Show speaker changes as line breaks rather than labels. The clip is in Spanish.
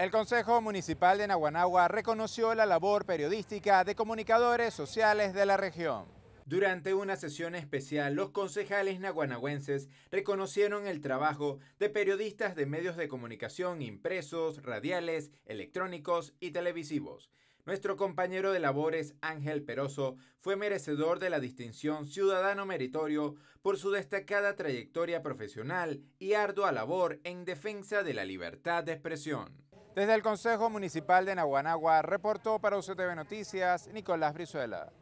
El Consejo Municipal de Naguanagua reconoció la labor periodística de comunicadores sociales de la región. Durante una sesión especial, los concejales naguanagüenses reconocieron el trabajo de periodistas de medios de comunicación impresos, radiales, electrónicos y televisivos. Nuestro compañero de labores, Ángel Peroso, fue merecedor de la distinción Ciudadano Meritorio por su destacada trayectoria profesional y ardua labor en defensa de la libertad de expresión. Desde el Consejo Municipal de Naguanagua reportó para UCTV Noticias Nicolás Brizuela.